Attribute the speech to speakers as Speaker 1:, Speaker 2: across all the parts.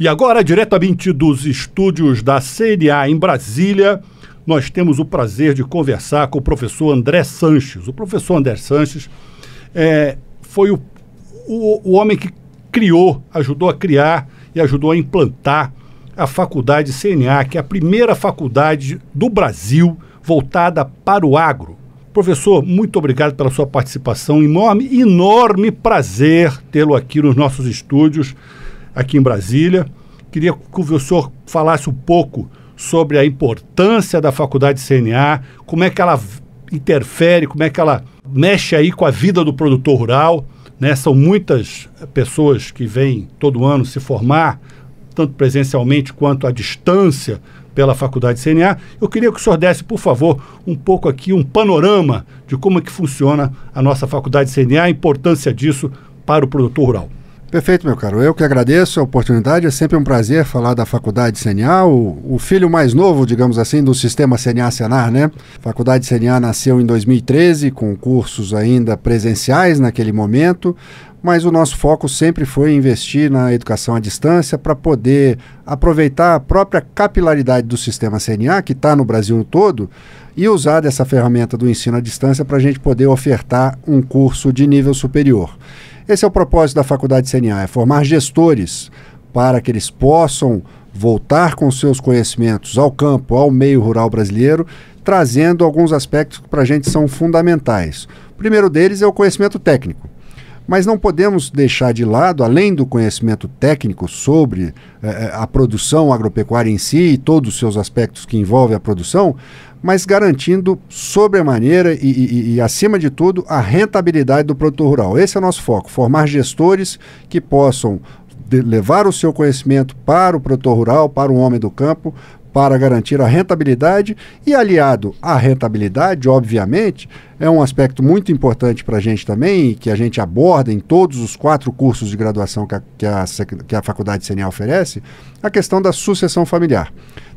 Speaker 1: E agora, diretamente dos estúdios da CNA em Brasília, nós temos o prazer de conversar com o professor André Sanches. O professor André Sanches é, foi o, o, o homem que criou, ajudou a criar e ajudou a implantar a faculdade CNA, que é a primeira faculdade do Brasil voltada para o agro. Professor, muito obrigado pela sua participação. Enorme, enorme prazer tê-lo aqui nos nossos estúdios aqui em Brasília. Queria que o senhor falasse um pouco sobre a importância da faculdade CNA, como é que ela interfere, como é que ela mexe aí com a vida do produtor rural. Né? São muitas pessoas que vêm todo ano se formar, tanto presencialmente quanto à distância, pela Faculdade CNA. Eu queria que o senhor desse, por favor, um pouco aqui um panorama de como é que funciona a nossa Faculdade CNA, a importância disso para o produtor rural.
Speaker 2: Perfeito, meu caro. Eu que agradeço a oportunidade. É sempre um prazer falar da Faculdade CNA, o, o filho mais novo, digamos assim, do sistema CNA-Senar, né? A Faculdade CNA nasceu em 2013, com cursos ainda presenciais naquele momento, mas o nosso foco sempre foi investir na educação à distância para poder aproveitar a própria capilaridade do sistema CNA, que está no Brasil todo, e usar dessa ferramenta do ensino à distância para a gente poder ofertar um curso de nível superior. Esse é o propósito da Faculdade CNA, é formar gestores para que eles possam voltar com seus conhecimentos ao campo, ao meio rural brasileiro, trazendo alguns aspectos que para a gente são fundamentais. O primeiro deles é o conhecimento técnico. Mas não podemos deixar de lado, além do conhecimento técnico sobre eh, eh, a produção agropecuária em si e todos os seus aspectos que envolvem a produção, mas garantindo sobremaneira e, e, e, acima de tudo, a rentabilidade do produtor rural. Esse é o nosso foco: formar gestores que possam levar o seu conhecimento para o produtor rural, para o homem do campo, para garantir a rentabilidade e aliado à rentabilidade, obviamente, é um aspecto muito importante para a gente também, que a gente aborda em todos os quatro cursos de graduação que a, que a, que a Faculdade Senial oferece,
Speaker 1: a questão da sucessão familiar.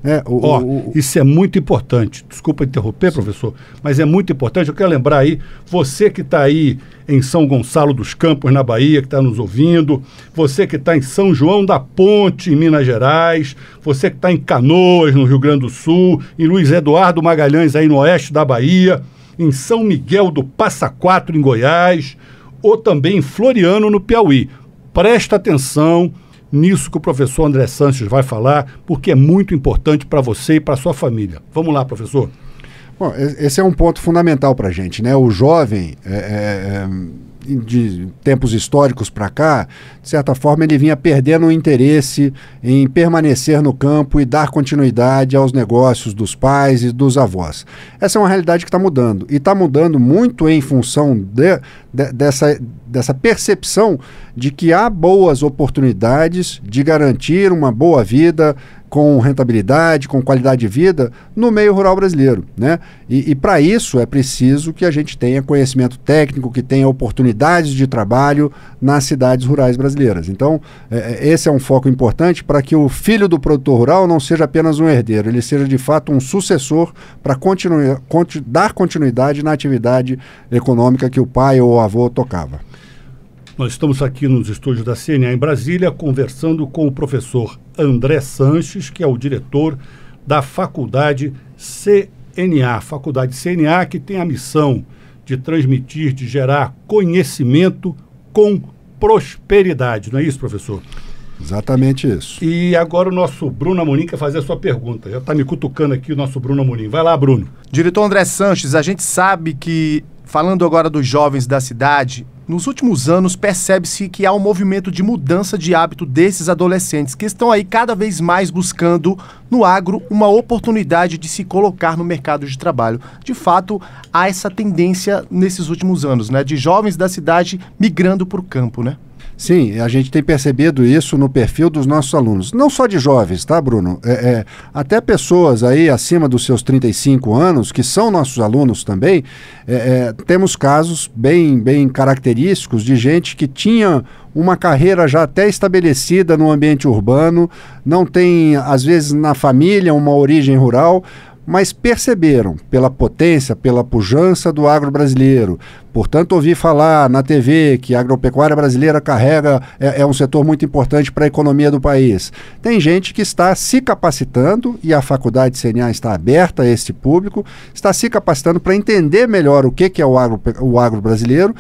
Speaker 1: É, o, Ó, o, isso é muito importante. Desculpa interromper, sim. professor, mas é muito importante. Eu quero lembrar aí, você que está aí em São Gonçalo dos Campos, na Bahia, que está nos ouvindo, você que está em São João da Ponte, em Minas Gerais, você que está em Canoas, no Rio Grande do Sul, em Luiz Eduardo Magalhães, aí no oeste da Bahia, em São Miguel do Passa Quatro, em Goiás, ou também em Floriano, no Piauí. Presta atenção nisso que o professor André Sanches vai falar, porque é muito importante para você e para sua família. Vamos lá, professor.
Speaker 2: Bom, esse é um ponto fundamental para a gente, né? O jovem é, é, é de tempos históricos para cá, de certa forma, ele vinha perdendo o interesse em permanecer no campo e dar continuidade aos negócios dos pais e dos avós. Essa é uma realidade que está mudando. E está mudando muito em função de, de, dessa, dessa percepção de que há boas oportunidades de garantir uma boa vida, com rentabilidade, com qualidade de vida no meio rural brasileiro. Né? E, e para isso é preciso que a gente tenha conhecimento técnico, que tenha oportunidades de trabalho nas cidades rurais brasileiras. Então, é, é esse é um foco importante para que o filho do produtor rural não seja apenas um herdeiro, ele seja de fato um sucessor para continu, continu, dar continuidade na atividade econômica que o pai ou o avô tocava.
Speaker 1: Nós estamos aqui nos estúdios da CNA em Brasília conversando com o professor André Sanches, que é o diretor da Faculdade CNA, Faculdade CNA que tem a missão de transmitir, de gerar conhecimento com prosperidade. Não é isso, professor? Exatamente isso. E agora o nosso Bruno Amorim quer fazer a sua pergunta. Já está me cutucando aqui o nosso Bruno Amorim. Vai lá, Bruno. Diretor André Sanches, a gente sabe que Falando agora dos jovens da cidade,
Speaker 2: nos últimos anos percebe-se que há um movimento de mudança de hábito desses adolescentes que estão aí cada vez mais buscando no agro uma oportunidade de se colocar no mercado de trabalho. De fato, há essa tendência nesses últimos anos, né, de jovens da cidade migrando para o campo, né? Sim, a gente tem percebido isso no perfil dos nossos alunos. Não só de jovens, tá, Bruno? É, é, até pessoas aí acima dos seus 35 anos, que são nossos alunos também, é, é, temos casos bem, bem característicos de gente que tinha uma carreira já até estabelecida no ambiente urbano, não tem, às vezes, na família uma origem rural, mas perceberam, pela potência, pela pujança do agro brasileiro, portanto, ouvi falar na TV que a agropecuária brasileira carrega, é, é um setor muito importante para a economia do país. Tem gente que está se capacitando, e a faculdade CNA está aberta a este público, está se capacitando para entender melhor o que, que é o agro, o agro brasileiro,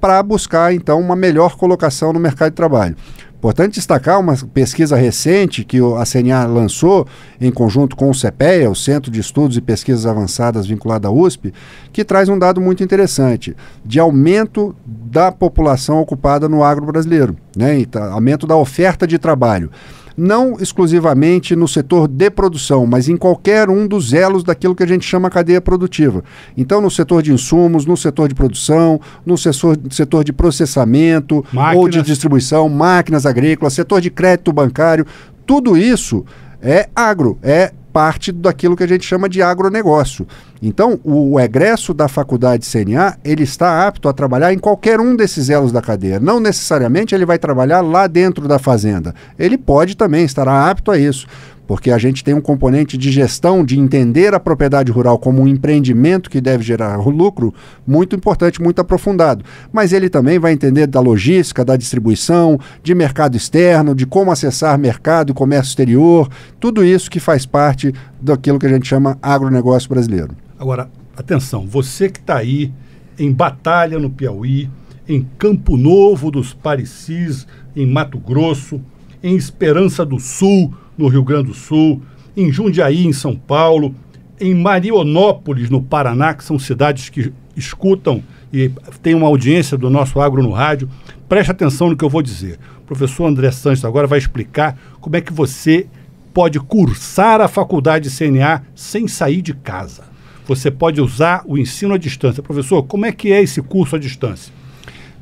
Speaker 2: para buscar, então, uma melhor colocação no mercado de trabalho. Importante destacar uma pesquisa recente que a CNA lançou em conjunto com o CPEA, o Centro de Estudos e Pesquisas Avançadas vinculado à USP, que traz um dado muito interessante de aumento da população ocupada no agro brasileiro, né, então, aumento da oferta de trabalho não exclusivamente no setor de produção, mas em qualquer um dos elos daquilo que a gente chama cadeia produtiva. Então, no setor de insumos, no setor de produção, no setor, setor de processamento máquinas. ou de distribuição, máquinas agrícolas, setor de crédito bancário, tudo isso é agro, é parte daquilo que a gente chama de agronegócio. Então, o egresso da faculdade CNA, ele está apto a trabalhar em qualquer um desses elos da cadeia. Não necessariamente ele vai trabalhar lá dentro da fazenda. Ele pode também, estará apto a isso porque a gente tem um componente de gestão, de entender a propriedade rural como um empreendimento que deve gerar lucro, muito importante, muito aprofundado. Mas ele também vai entender da logística, da distribuição, de mercado externo, de como acessar mercado e comércio exterior, tudo isso que faz parte daquilo que a gente chama agronegócio brasileiro.
Speaker 1: Agora, atenção, você que está aí em batalha no Piauí, em Campo Novo dos Parecis, em Mato Grosso, em Esperança do Sul, no Rio Grande do Sul, em Jundiaí, em São Paulo, em Marionópolis, no Paraná, que são cidades que escutam e têm uma audiência do nosso agro no rádio. Preste atenção no que eu vou dizer. O professor André Santos agora vai explicar como é que você pode cursar a faculdade CNA sem sair de casa. Você pode usar o ensino à distância. Professor, como é que é esse curso à distância?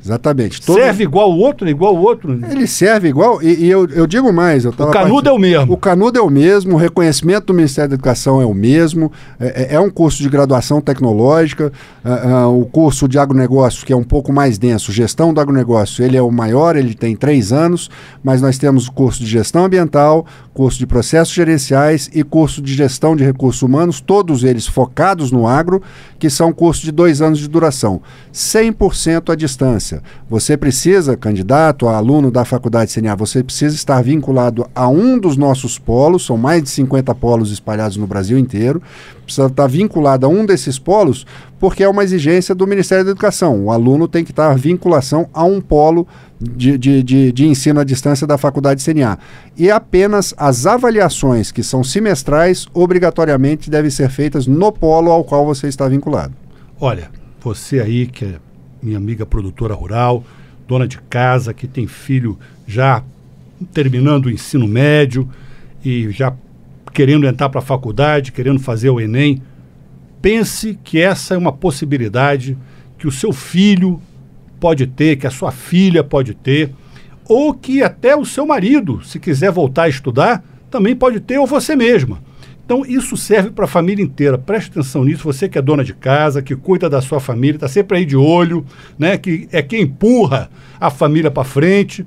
Speaker 2: Exatamente. Todo... Serve
Speaker 1: igual o outro, igual o outro. Ele serve igual, e, e
Speaker 2: eu, eu, digo mais. Eu o canudo partindo. é o mesmo. O canudo é o mesmo, o reconhecimento do Ministério da Educação é o mesmo, é, é, é um curso de graduação tecnológica, é, é, o curso de agronegócio, que é um pouco mais denso, gestão do agronegócio, ele é o maior, ele tem três anos, mas nós temos o curso de gestão ambiental, curso de processos gerenciais e curso de gestão de recursos humanos, todos eles focados no agro, que são cursos de dois anos de duração, 100% à distância experiência. Você precisa, candidato, a aluno da faculdade CNA, você precisa estar vinculado a um dos nossos polos, são mais de 50 polos espalhados no Brasil inteiro, precisa estar vinculado a um desses polos, porque é uma exigência do Ministério da Educação. O aluno tem que estar vinculação a um polo de, de, de, de, ensino à distância da faculdade CNA. E apenas as avaliações que são semestrais, obrigatoriamente, devem ser feitas no polo ao qual você está vinculado.
Speaker 1: Olha, você aí que é minha amiga produtora rural, dona de casa, que tem filho já terminando o ensino médio e já querendo entrar para a faculdade, querendo fazer o Enem. Pense que essa é uma possibilidade que o seu filho pode ter, que a sua filha pode ter, ou que até o seu marido, se quiser voltar a estudar, também pode ter, ou você mesma. Então, isso serve para a família inteira. Preste atenção nisso. Você que é dona de casa, que cuida da sua família, está sempre aí de olho, né? que é quem empurra a família para frente.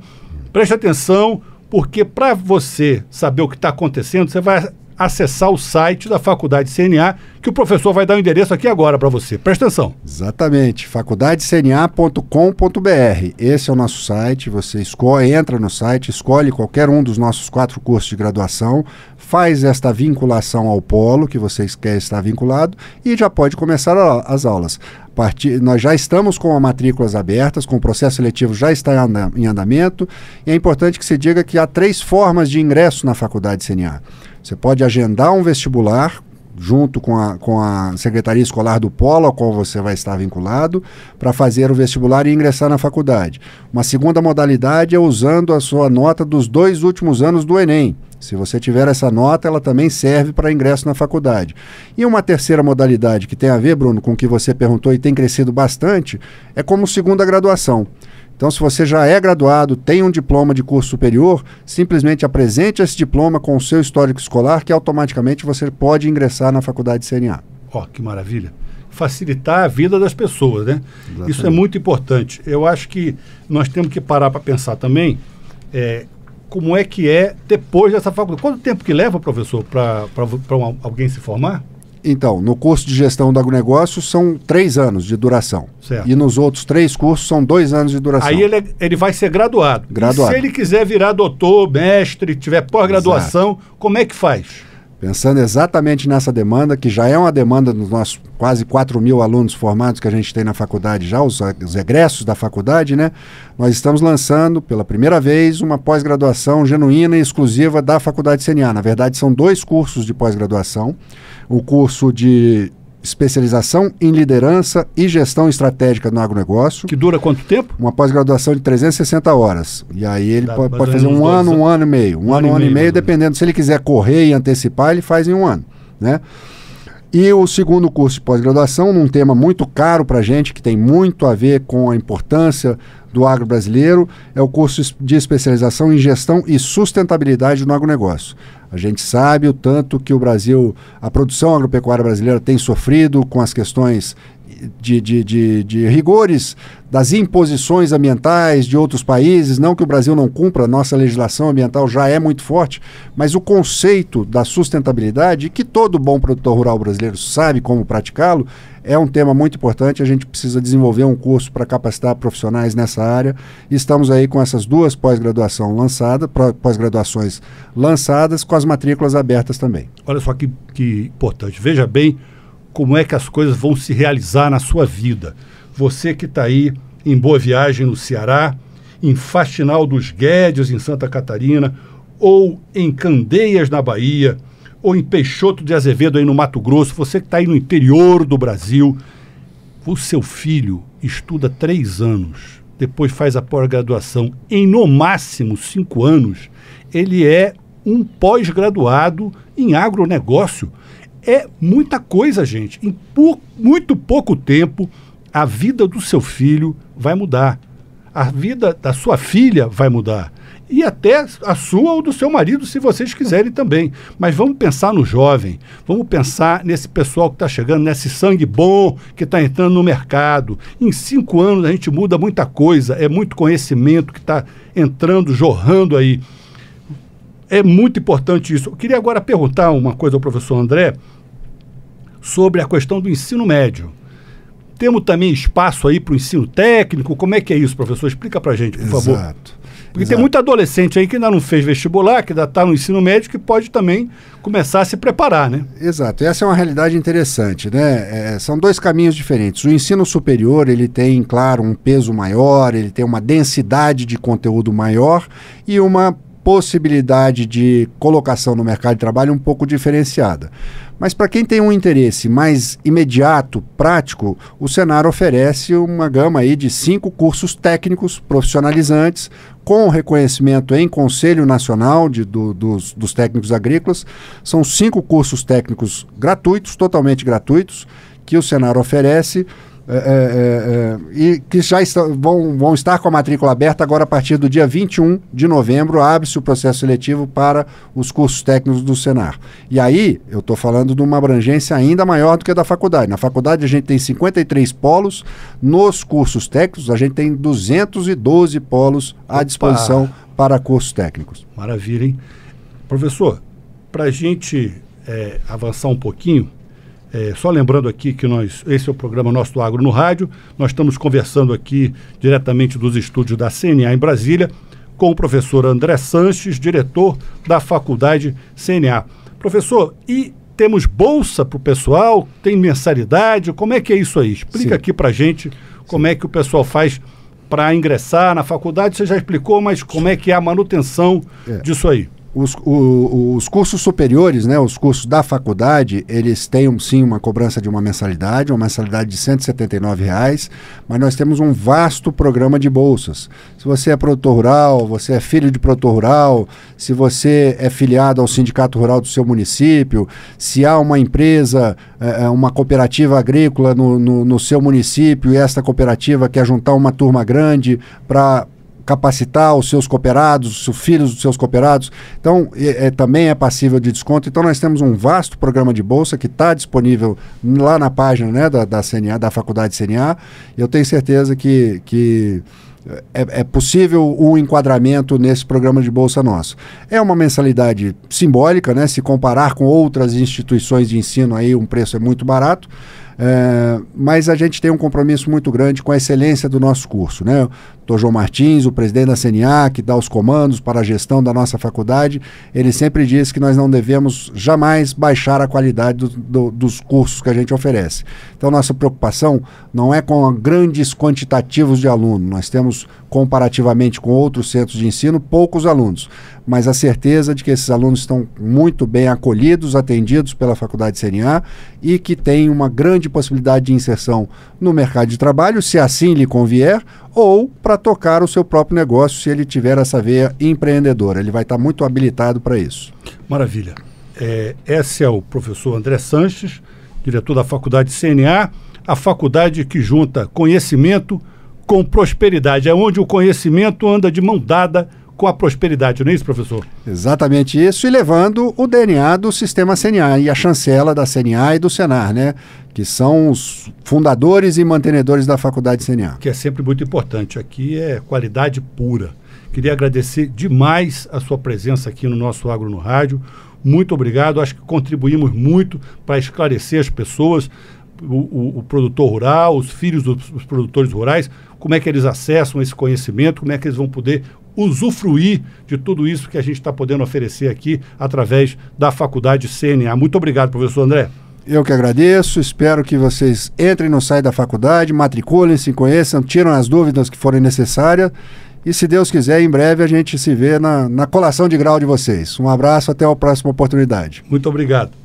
Speaker 1: Preste atenção, porque para você saber o que está acontecendo, você vai acessar o site da Faculdade CNA, que o professor vai dar o endereço aqui agora para você. Preste atenção.
Speaker 2: Exatamente, faculdadecna.com.br. Esse é o nosso site, você escolhe, entra no site, escolhe qualquer um dos nossos quatro cursos de graduação, faz esta vinculação ao polo que você quer estar vinculado e já pode começar a, as aulas. Partir, nós já estamos com as matrículas abertas, com o processo seletivo já está em andamento, e é importante que se diga que há três formas de ingresso na faculdade CNA. Você pode agendar um vestibular junto com a, com a Secretaria Escolar do Polo, ao qual você vai estar vinculado, para fazer o vestibular e ingressar na faculdade. Uma segunda modalidade é usando a sua nota dos dois últimos anos do Enem. Se você tiver essa nota, ela também serve para ingresso na faculdade. E uma terceira modalidade que tem a ver, Bruno, com o que você perguntou e tem crescido bastante, é como segunda graduação. Então, se você já é graduado, tem um diploma de curso superior, simplesmente apresente esse diploma com o seu histórico escolar, que automaticamente você pode ingressar na faculdade CNA.
Speaker 1: Ó, oh, que maravilha! Facilitar a vida das pessoas, né? Exatamente. Isso é muito importante. Eu acho que nós temos que parar para pensar também é, como é que é depois dessa faculdade. Quanto tempo que leva, professor, para alguém se formar?
Speaker 2: Então, no curso de gestão do agronegócio são três anos de duração. Certo. E nos outros três cursos são dois anos de duração. Aí ele,
Speaker 1: é, ele vai ser graduado. Graduado. E se ele quiser virar doutor, mestre, tiver pós-graduação, como é que faz?
Speaker 2: pensando exatamente nessa demanda, que já é uma demanda dos nossos quase 4 mil alunos formados que a gente tem na faculdade já, os, os egressos da faculdade, né? Nós estamos lançando pela primeira vez uma pós-graduação genuína e exclusiva da Faculdade CNA. Na verdade, são dois cursos de pós-graduação. O curso de especialização em liderança e gestão estratégica no agronegócio. Que dura quanto tempo? Uma pós-graduação de 360 horas. E aí ele Dá, pode, pode fazer um ano, um ano e meio. Um, ano, um ano e meio, meio dependendo. Se ele quiser correr e antecipar, ele faz em um ano. Né? E o segundo curso de pós-graduação, num tema muito caro para a gente, que tem muito a ver com a importância do Agro Brasileiro é o curso de especialização em gestão e sustentabilidade no agronegócio. A gente sabe o tanto que o Brasil, a produção agropecuária brasileira tem sofrido com as questões de, de, de, de, rigores das imposições ambientais de outros países. Não que o Brasil não cumpra, nossa legislação ambiental já é muito forte, mas o conceito da sustentabilidade, que todo bom produtor rural brasileiro sabe como praticá-lo, é um tema muito importante. A gente precisa desenvolver um curso para capacitar profissionais nessa área. Estamos aí com essas duas pós-graduação lançadas, pós-graduações lançadas,
Speaker 1: com as matrículas abertas também. Olha só que, que importante. Veja bem como é que as coisas vão se realizar na sua vida. Você que está aí em Boa Viagem, no Ceará, em Faxinal dos Guedes, em Santa Catarina, ou em Candeias, na Bahia, ou em Peixoto de Azevedo, aí no Mato Grosso, você que está aí no interior do Brasil, o seu filho estuda três anos, depois faz a pós-graduação em, no máximo, cinco anos, ele é um pós-graduado em agronegócio. É muita coisa, gente. Em pou, muito pouco tempo, a vida do seu filho vai mudar. A vida da sua filha vai mudar. E até a sua ou do seu marido, se vocês quiserem também. Mas vamos pensar no jovem, vamos pensar nesse pessoal que está chegando, nesse sangue bom que está entrando no mercado. Em cinco anos a gente muda muita coisa, é muito conhecimento que está entrando, jorrando aí é muito importante isso. Eu queria agora perguntar uma coisa ao professor André sobre a questão do ensino médio. Temos também espaço aí para o ensino técnico? Como é que é isso, professor? Explica para gente, por Exato. favor. Porque Exato. tem muito adolescente aí que ainda não fez vestibular, que ainda está no ensino médio, que pode também começar a se preparar, né? Exato. Essa é uma realidade interessante, né?
Speaker 2: É, são dois caminhos diferentes. O ensino superior, ele tem, claro, um peso maior, ele tem uma densidade de conteúdo maior e uma possibilidade de colocação no mercado de trabalho um pouco diferenciada. Mas para quem tem um interesse mais imediato, prático, o Senar oferece uma gama aí de cinco cursos técnicos profissionalizantes, com reconhecimento em Conselho Nacional de, do, dos, dos Técnicos Agrícolas. São cinco cursos técnicos gratuitos, totalmente gratuitos, que o Senar oferece é é, é, é, e que já está, vão, vão estar com a matrícula aberta agora a partir do dia 21 de novembro, abre-se o processo seletivo para os cursos técnicos do Senar. E aí, eu estou falando de uma abrangência ainda maior do que a da faculdade. Na faculdade a gente tem 53 polos, nos cursos técnicos a gente tem 212 polos à disposição para cursos técnicos.
Speaker 1: Maravilha, hein? Professor, para a gente é, avançar um pouquinho, é, só lembrando aqui que nós, esse é o programa Nosso do Agro no Rádio. Nós estamos conversando aqui diretamente dos estúdios da CNA em Brasília com o professor André Sanches, diretor da Faculdade CNA. Professor, e temos bolsa para o pessoal? Tem mensalidade? Como é que é isso aí? Explica Sim. aqui para gente como Sim. é que o pessoal faz para ingressar na faculdade. Você já explicou, mas como é que é a manutenção é. disso aí? os, o,
Speaker 2: os cursos superiores, né, os cursos da faculdade, eles têm sim uma cobrança de uma mensalidade, uma mensalidade de R$ reais, mas nós temos um vasto programa de bolsas. Se você é produtor rural, você é filho de produtor rural, se você é filiado ao sindicato rural do seu município, se há uma empresa, é, uma cooperativa agrícola no, no, no seu município e esta cooperativa quer juntar uma turma grande para capacitar os seus cooperados, os filhos dos seus cooperados. Então, é, é, também é passível de desconto. Então, nós temos um vasto programa de bolsa que está disponível lá na página né, da, da CNA, da Faculdade CNA. Eu tenho certeza que, que é, é, possível o um enquadramento nesse programa de bolsa nosso. É uma mensalidade simbólica, né? Se comparar com outras instituições de ensino aí, um preço é muito barato. É, mas a gente tem um compromisso muito grande com a excelência do nosso curso. Né? O Dr. João Martins, o presidente da CNA, que dá os comandos para a gestão da nossa faculdade, ele sempre diz que nós não devemos jamais baixar a qualidade do, do, dos cursos que a gente oferece. Então, nossa preocupação não é com grandes quantitativos de aluno, nós temos comparativamente com outros centros de ensino, poucos alunos, mas a certeza de que esses alunos estão muito bem acolhidos, atendidos pela Faculdade CNA e que têm uma grande possibilidade de inserção no mercado de trabalho, se assim lhe convier, ou para tocar o seu próprio negócio, se ele tiver essa veia empreendedora. Ele vai estar muito habilitado para isso.
Speaker 1: Maravilha. É, esse é o professor André Sanches, diretor da Faculdade CNA, a faculdade que junta conhecimento, com prosperidade. É onde o conhecimento anda de mão dada com a prosperidade, não é isso, professor? Exatamente isso, e
Speaker 2: levando o DNA do sistema CNA e a chancela da CNA e do Senar, né? Que são os fundadores e mantenedores da faculdade CNA.
Speaker 1: Que é sempre muito importante. Aqui é qualidade pura. Queria agradecer demais a sua presença aqui no nosso Agro no Rádio. Muito obrigado, acho que contribuímos muito para esclarecer as pessoas o, o, produtor rural, os filhos dos produtores rurais, como é que eles acessam esse conhecimento, como é que eles vão poder usufruir de tudo isso que a gente está podendo oferecer aqui através da Faculdade CNA. Muito obrigado, professor André.
Speaker 2: Eu que agradeço, espero que vocês entrem no site da faculdade, matriculem-se, conheçam, tiram as dúvidas que forem necessárias. E se Deus quiser, em breve a gente se vê na, na colação de grau de vocês. Um abraço, até a próxima oportunidade.
Speaker 1: Muito obrigado.